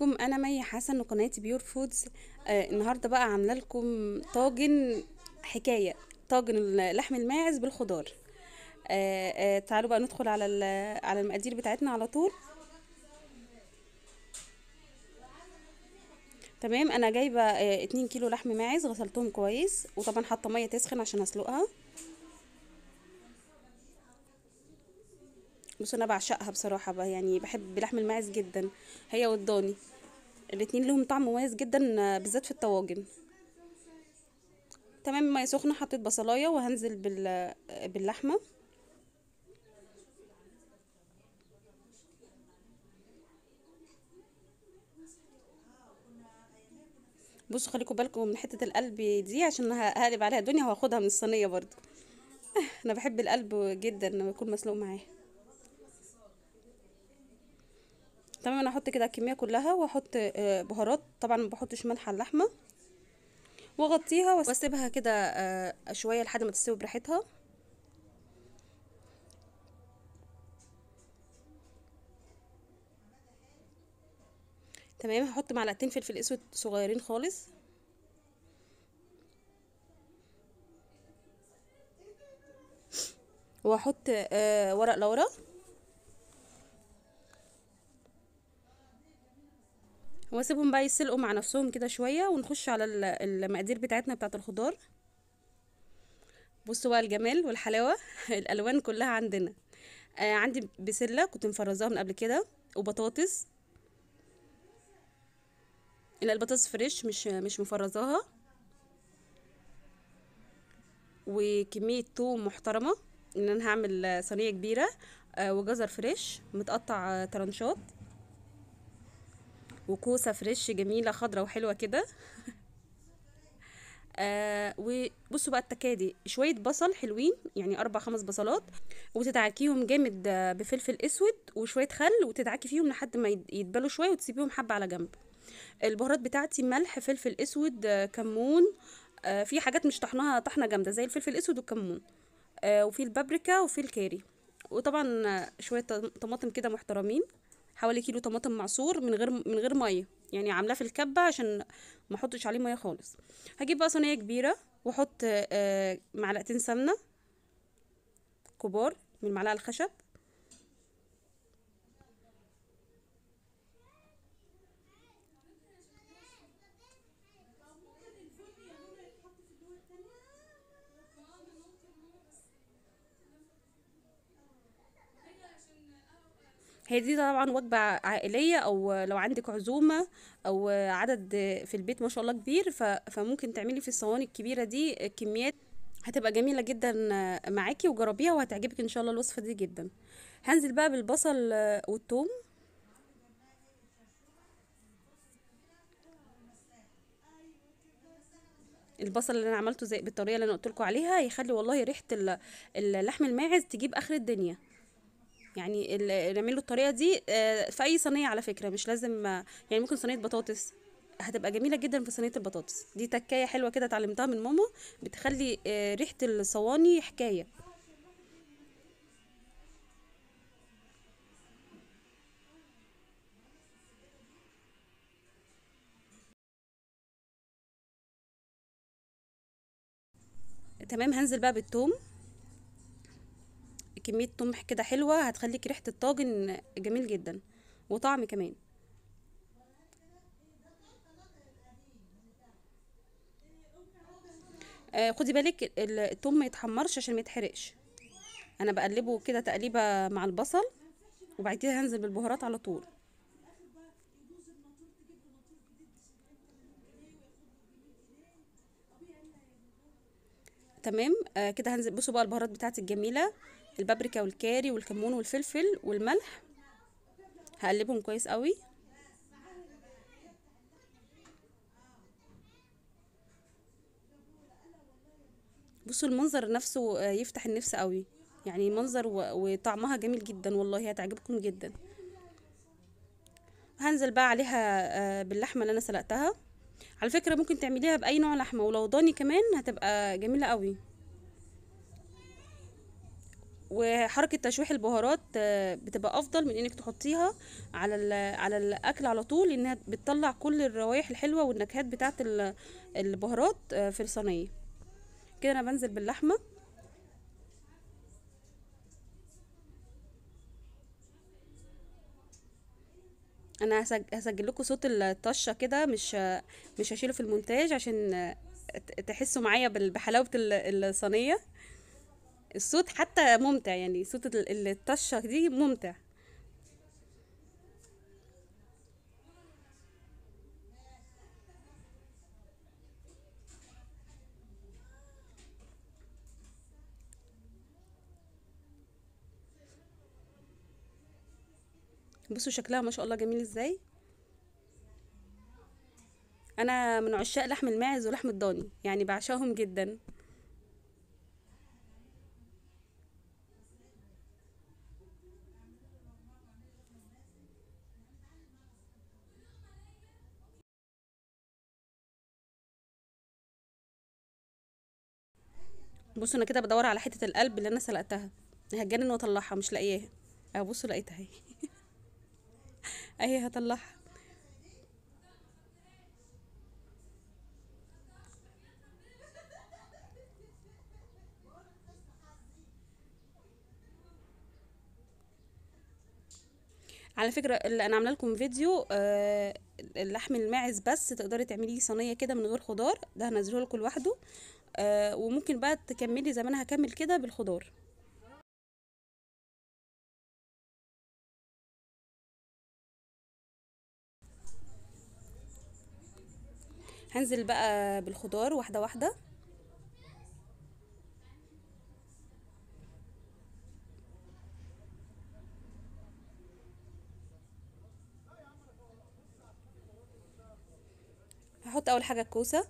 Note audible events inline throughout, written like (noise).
عليكم انا مي حسن وقناه بيور فودز آه النهارده بقى عامله لكم طاجن حكايه طاجن اللحم الماعز بالخضار آه آه تعالوا بقى ندخل على على المقادير بتاعتنا على طول تمام انا جايبه آه 2 كيلو لحم ماعز غسلتهم كويس وطبعا حاطه ميه تسخن عشان اسلقها بص انا بعشقها بصراحه بقى يعني بحب لحم الماعز جدا هي والضاني الاتنين لهم طعم مميز جدا بالذات في الطواجن تمام ميه سخنه حطيت بصلايه وهنزل بال باللحمه بصوا خليكوا بالكم من حته القلب دي عشان هقلب عليها الدنيا وهاخدها من الصينيه برضو (laughs) انا بحب القلب جدا لما يكون مسلوق معاه تمام انا هحط كده الكميه كلها واحط آه، بهارات طبعا ما بحطش ملح على اللحمه واغطيها واسيبها كده آه، شويه لحد ما تستوي براحتها تمام هحط معلقتين فلفل اسود صغيرين خالص واحط آه، ورق لورا واسيبهم بقى يسلقوا مع نفسهم كده شويه ونخش على المقادير بتاعتنا بتاعه الخضار بصوا بقى الجمال والحلاوه (laughs) الالوان كلها عندنا آه عندي بسله كنت مفرزاها من قبل كده وبطاطس لا البطاطس فريش مش مش مفرزاها وكميه توم محترمه ان انا هعمل صينيه كبيره آه وجزر فريش متقطع ترنشات آه، وكوسه فريش جميله خضره وحلوه كده (laughs) آه وبصوا بقى التكادي شويه بصل حلوين يعني اربع خمس بصلات وتتعكيهم جامد بفلفل اسود وشويه خل وتتعكي فيهم لحد ما يتبلوا شويه وتسيبيهم حبه على جنب البهارات بتاعتي ملح فلفل اسود آه كمون آه في حاجات مش طحناها طحنه جامده زي الفلفل الاسود والكمون آه وفي البابريكا وفي الكاري وطبعا آه، شويه طماطم كده محترمين حوالي كيلو طماطم معصور من غير من غير ميه يعني عاملاه في الكبه عشان ما احطش عليه ميه خالص هجيب بقى صينيه كبيره واحط آه، معلقتين سمنه كبار من معلقه الخشب هي دي طبعا وجبة عائلية أو لو عندك عزومة أو عدد في البيت ما شاء الله كبير فممكن تعملي في الصواني الكبيرة دي كميات هتبقى جميلة جدا معاكي وجربيها وهتعجبك إن شاء الله الوصفة دي جدا هنزل بقى بالبصل والثوم البصل اللي انا عملته زي بالطريقه اللي انا قلت لكم عليها يخلي والله ريحه اللحم الماعز تجيب اخر الدنيا يعني نعمله الطريقه دي آه، في اي صينيه على فكره مش لازم يعني ممكن صينيه بطاطس هتبقى جميله جدا في صينيه البطاطس دي تكايه حلوه كده اتعلمتها من ماما بتخلي آه، ريحه الصواني حكايه تمام هنزل بقى بالثوم كميه قمح كده حلوه هتخليك ريحه الطاجن جميل جدا وطعم كمان آه، خدي بالك التوم ما يتحمرش عشان ما يتحرقش انا بقلبه كده تقليبه مع البصل وبعد كده هنزل بالبهارات على طول تمام آه كده هنزل بصوا بقى البهارات بتاعتي الجميله البابريكا والكاري والكمون والفلفل والملح هقلبهم كويس قوي بصوا المنظر نفسه آه، يفتح النفس قوي يعني منظر وطعمها جميل جدا والله هتعجبكم جدا هنزل بقى عليها آه، باللحمه اللي انا سلقتها على فكرة ممكن تعمليها بأي نوع لحمة ولو ضاني كمان هتبقى جميلة قوي وحركة تشويح البهارات آه، بتبقى أفضل من إنك تحطيها على على الأكل على طول لأنها بتطلع كل الروايح الحلوة والنكهات بتاعة البهارات آه، في الصينية كده أنا بنزل باللحمة انا هسج- هسجل لكم صوت الطشه كده مش مش هشيله في المونتاج عشان تحسوا معايا بحلاوه الصينيه الصوت حتى ممتع يعني صوت الطشه دي ممتع بصوا شكلها ما شاء الله جميل ازاي انا من عشاق لحم الماعز ولحم الضاني يعني بعشاهم جدا بصوا انا كده بدور على حته القلب اللي انا سلقتها هتجنن واطلعها مش لاقياها اه بصوا لقيتها اهي (laughs) اهي هطلعها على فكره اللي انا عامله لكم فيديو آه اللحم الماعز بس تقدري تعمليه صينيه كده من غير خضار ده هنزله لكم لوحده آه وممكن بقى تكملي زي ما انا هكمل كده بالخضار هنزل بقى بالخضار واحدة واحدة هحط اول حاجة الكوسة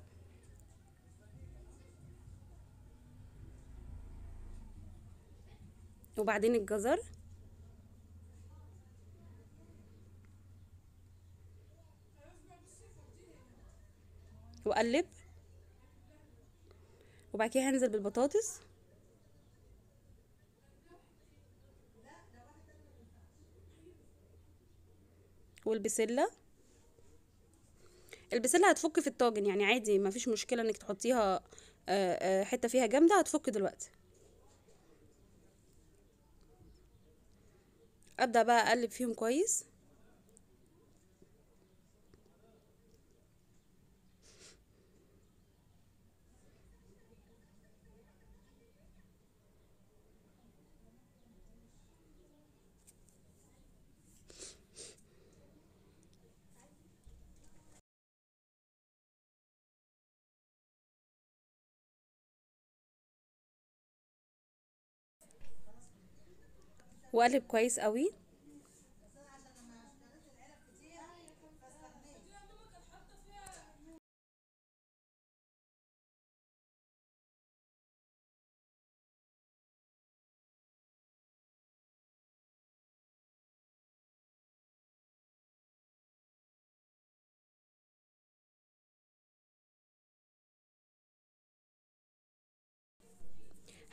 وبعدين الجزر واقلب وبعد كده هنزل بالبطاطس والبسله البسله هتفك في الطاجن يعني عادي مفيش مشكله انك تحطيها آه، آه، حته فيها جامده هتفك دلوقتي ابدا بقى اقلب فيهم كويس وقلب كويس قوي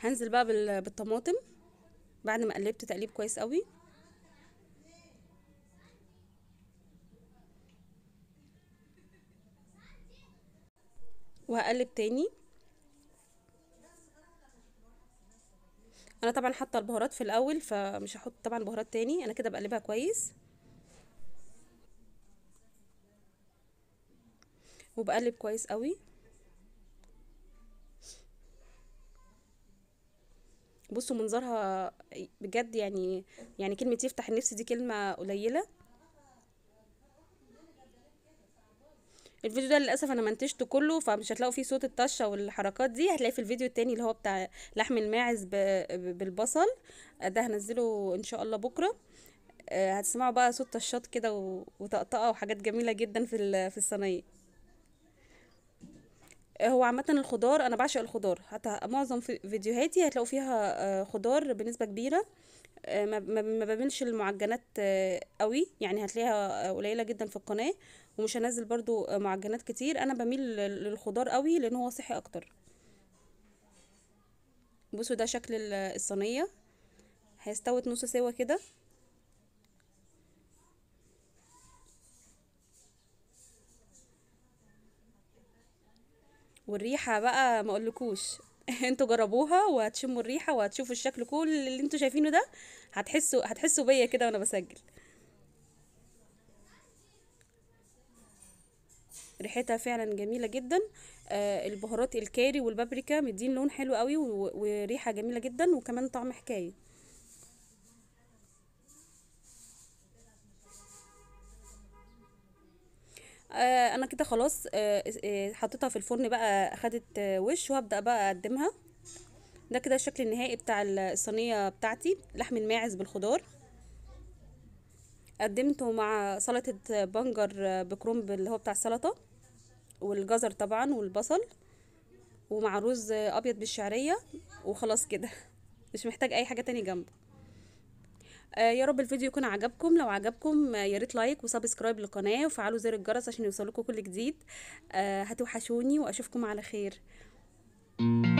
هنزل بقى بالطماطم بعد ما قلبت تقليب كويس قوي وهقلب تاني انا طبعا حاطه البهارات في الاول فمش هحط طبعا بهارات تاني انا كده بقلبها كويس وبقلب كويس قوي بصوا منظرها بجد يعني يعني كلمة يفتح النفس دي كلمة قليلة الفيديو ده للاسف انا منتجته كله فمش هتلاقوا فيه صوت الطشه والحركات دي هتلاقي في الفيديو التاني اللي هو بتاع لحم الماعز بالبصل ده هنزله ان شاء الله بكره آه، هتسمعوا بقى صوت طشات كده وطقطقه وحاجات جميله جدا في في الصينيه هو عامة الخضار أنا بعشق الخضار حتى معظم فيديوهاتي هتلاقوا فيها آه، خضار بنسبة كبيرة آه، ما بعملش المعجنات آه، قوي يعني هتلاقيها قليلة جدا في القناة ومش هنزل برضو معجنات كتير أنا بميل للخضار قوي لأن هو صحي أكتر بصوا ده شكل الصينية هيستوت نص سوا كده والريحه بقى ما اقولكوش (laughs) انتوا جربوها وهتشموا الريحه وهتشوفوا الشكل كل اللي انتوا شايفينه ده هتحسوا هتحسوا بيا كده وانا بسجل ريحتها فعلا جميله جدا آه البهارات الكاري والبابريكا مدين لون حلو قوي وريحه جميله جدا وكمان طعم حكايه آه، انا كده خلاص آه، آه، حطيتها في الفرن بقى اخدت وش وهبدا بقى اقدمها ده كده الشكل النهائي بتاع الصينيه بتاعتي لحم الماعز بالخضار قدمته مع سلطه بنجر بكرنب اللي هو بتاع السلطه والجزر طبعا والبصل ومع رز ابيض بالشعريه وخلاص كده مش محتاج اي حاجه تاني جنبه آه، يا رب الفيديو يكون عجبكم لو عجبكم آه، يا ريت لايك وسبسكرايب للقناه وفعلوا زر الجرس عشان يوصلكم كل جديد آه، هتوحشوني واشوفكم على خير thank you